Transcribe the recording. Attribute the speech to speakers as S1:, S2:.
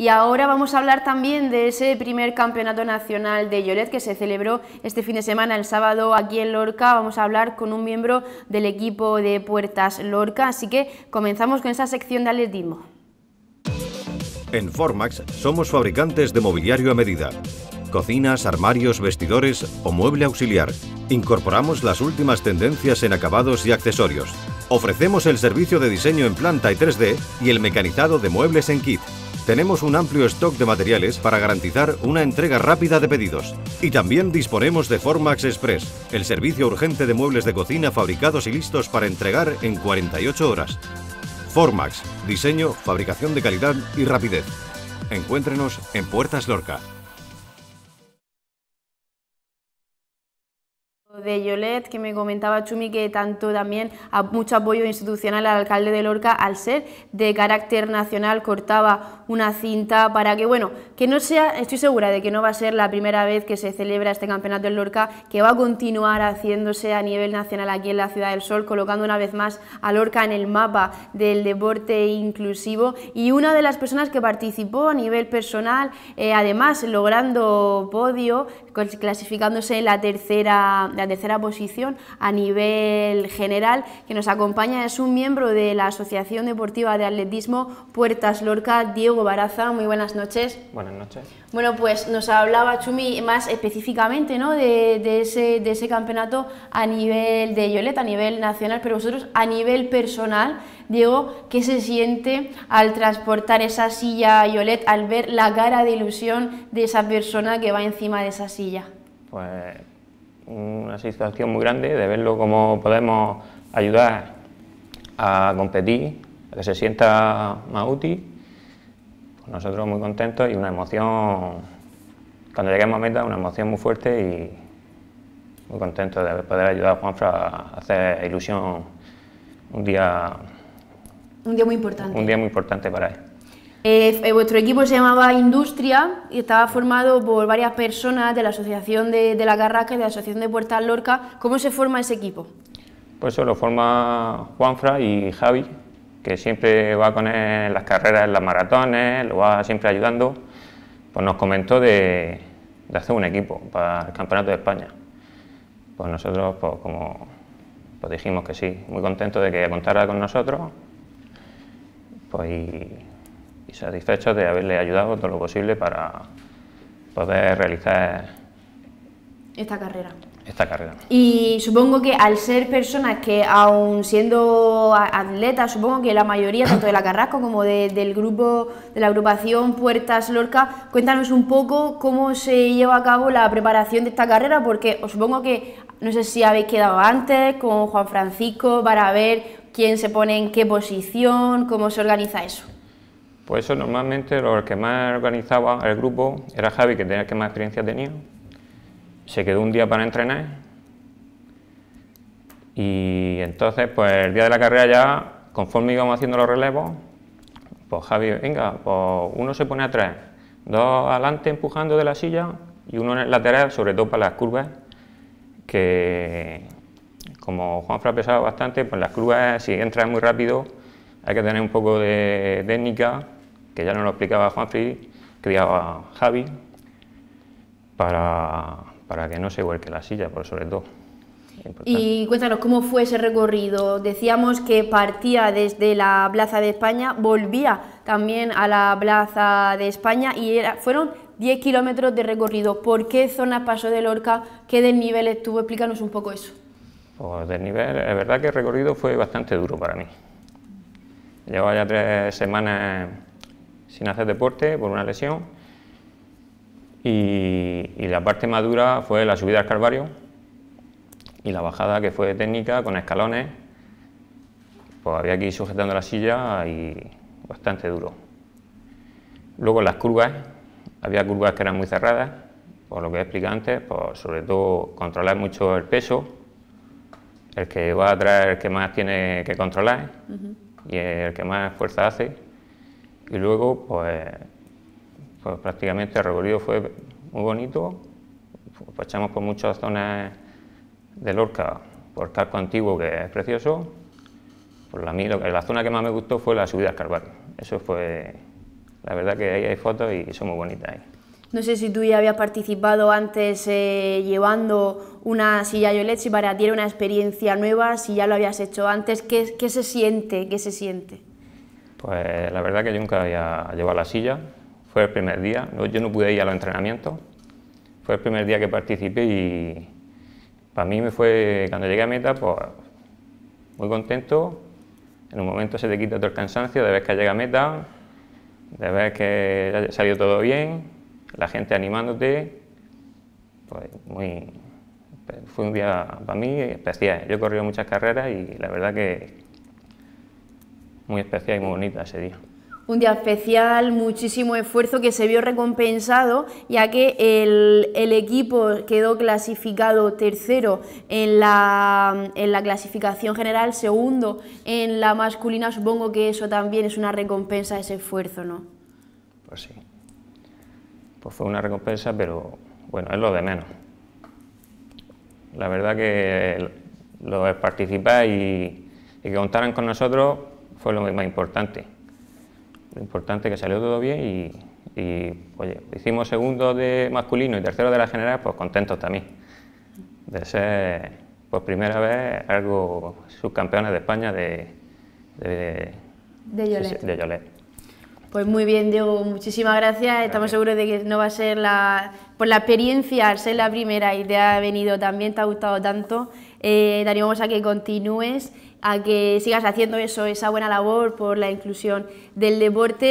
S1: Y ahora vamos a hablar también de ese primer campeonato nacional de Lloret que se celebró este fin de semana, el sábado, aquí en Lorca. Vamos a hablar con un miembro del equipo de Puertas Lorca, así que comenzamos con esa sección de atletismo.
S2: En Formax somos fabricantes de mobiliario a medida. Cocinas, armarios, vestidores o mueble auxiliar. Incorporamos las últimas tendencias en acabados y accesorios. Ofrecemos el servicio de diseño en planta y 3D y el mecanizado de muebles en kit tenemos un amplio stock de materiales para garantizar una entrega rápida de pedidos. Y también disponemos de Formax Express, el servicio urgente de muebles de cocina fabricados y listos para entregar en 48 horas. Formax, diseño, fabricación de calidad y rapidez. Encuéntrenos en Puertas Lorca,
S1: de Yolet, que me comentaba Chumi que tanto también a mucho apoyo institucional al alcalde de Lorca, al ser de carácter nacional, cortaba una cinta para que, bueno, que no sea, estoy segura de que no va a ser la primera vez que se celebra este campeonato en Lorca, que va a continuar haciéndose a nivel nacional aquí en la Ciudad del Sol, colocando una vez más a Lorca en el mapa del deporte inclusivo y una de las personas que participó a nivel personal, eh, además logrando podio, clasificándose en la tercera, la tercera posición a nivel general, que nos acompaña es un miembro de la Asociación Deportiva de Atletismo Puertas Lorca, Diego Baraza. Muy buenas noches. Bueno, pues nos hablaba Chumi más específicamente ¿no? de, ese, campeonato a nivel de Yolet, a nivel nacional, pero vosotros a nivel personal, Diego, ¿qué se siente al transportar esa silla a al ver la cara de ilusión de esa persona que va encima de esa silla?
S2: Pues mm, una satisfacción muy grande de verlo cómo podemos ayudar a competir, a que se sienta más útil nosotros muy contentos y una emoción, cuando lleguemos a meta, una emoción muy fuerte y muy contento de poder ayudar a Juanfra a hacer ilusión un día...
S1: Un día muy importante. Un
S2: día muy importante para él.
S1: Eh, eh, vuestro equipo se llamaba Industria y estaba formado por varias personas de la Asociación de, la Carrasca y de la Asociación de Puertas Lorca. ¿Cómo se forma ese equipo?
S2: Pues eso lo forma Juanfra y Javi, que siempre va con él en las carreras, en las maratones, lo va siempre ayudando, pues nos comentó de, hacer un equipo para el Campeonato de España. Pues nosotros, pues, como pues dijimos que sí, muy contentos de que contara con nosotros pues, y satisfechos de haberle ayudado todo lo posible para poder realizar
S1: esta carrera. Y supongo que al ser personas que, aún siendo atletas, supongo que la mayoría, tanto de la Carrasco como de, del grupo, de la agrupación Puertas Lorca, cuéntanos un poco cómo se lleva a cabo la preparación de esta carrera, porque os supongo que, no sé si habéis quedado antes con Juan Francisco para ver quién se pone en qué posición, cómo se organiza eso.
S2: Pues eso, normalmente lo que más organizaba el grupo era Javi, que tenía que más experiencia tenía, se quedó un día para entrenar y entonces pues el día de la carrera ya, conforme íbamos haciendo los relevos, pues Javi, venga, pues uno se pone atrás, dos adelante empujando de la silla y uno en el lateral, sobre todo para las curvas, que como Juanfra ha pesado bastante, pues las curvas si entras muy rápido hay que tener un poco de técnica, que ya nos lo explicaba Juanfri, que Javi, para para que no se vuelque la silla, por sobre todo.
S1: Y cuéntanos cómo fue ese recorrido. Decíamos que partía desde la Plaza de España, volvía también a la Plaza de España y fueron 10 kilómetros de recorrido. ¿Por qué zona pasó de Lorca? ¿Qué desnivel estuvo? Explícanos un poco eso.
S2: Pues desnivel, es verdad que el recorrido fue bastante duro para mí. Llevaba ya tres semanas sin hacer deporte por una lesión y, la parte más dura fue la subida al Calvario y la bajada que fue técnica con escalones, pues había que ir sujetando la silla y bastante duro. Luego las curvas, había curvas que eran muy cerradas, por lo que he explicado antes, pues sobre todo controlar mucho el peso, el que va a traer el que más tiene que controlar y el que más fuerza hace. Y luego, pues pues prácticamente el recorrido fue muy bonito, pasamos por muchas zonas de Lorca, por Carco Antiguo, que es precioso, por la, la zona que más me gustó fue la subida al Carvalho, eso fue, la verdad que ahí hay fotos y son muy bonitas ahí.
S1: No sé si tú ya habías participado antes eh, llevando una silla Yolet, si para ti una experiencia nueva, si ya lo habías hecho antes, ¿qué, qué se siente? ¿Qué se siente?
S2: Pues la verdad que yo nunca había llevado la silla, fue el primer día, yo no pude ir a los entrenamientos, fue el primer día que participé y para mí me fue, cuando llegué a meta, pues muy contento, en un momento se te quita todo el cansancio de ver que llega a meta, de ver que salió todo bien, la gente animándote, pues muy, fue un día para mí especial. Yo he corrido muchas carreras y la verdad que muy especial y muy bonita ese día
S1: un día especial, muchísimo esfuerzo que se vio recompensado, ya que el, equipo quedó clasificado tercero en la, clasificación general, segundo en la masculina, supongo que eso también es una recompensa, ese esfuerzo, ¿no?
S2: Pues sí. Pues fue una recompensa, pero bueno, es lo de menos. La verdad que de participar y, y que contaran con nosotros fue lo más importante. Lo importante es que salió todo bien y, hicimos segundo de masculino y tercero de la general, pues contentos también. De ser por primera vez algo subcampeones de España de, de, Yolet.
S1: Pues muy bien, Diego, muchísimas gracias. Estamos seguros de que no va a ser la... Por la experiencia, al ser la primera y te ha venido también, te ha gustado tanto, daríamos eh, te a que continúes a que sigas haciendo eso, esa buena labor por la inclusión del deporte.